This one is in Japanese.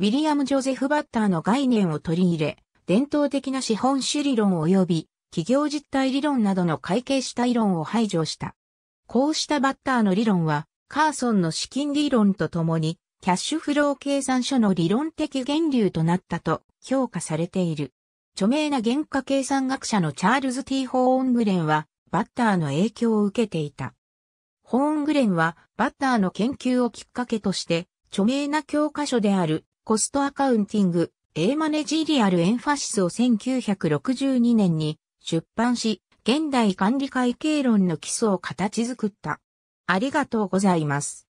ウィリアム・ジョゼフ・バッターの概念を取り入れ、伝統的な資本主理論及び企業実態理論などの会計主体論を排除した。こうしたバッターの理論は、カーソンの資金理論とともに、キャッシュフロー計算書の理論的源流となったと評価されている。著名な原価計算学者のチャールズ・ティホーングレンは、バッターの影響を受けていた。ホーングレンは、バッターの研究をきっかけとして、著名な教科書であるコストアカウンティング、A マネジリアルエンファシスを1962年に出版し、現代管理会計論の基礎を形作った。ありがとうございます。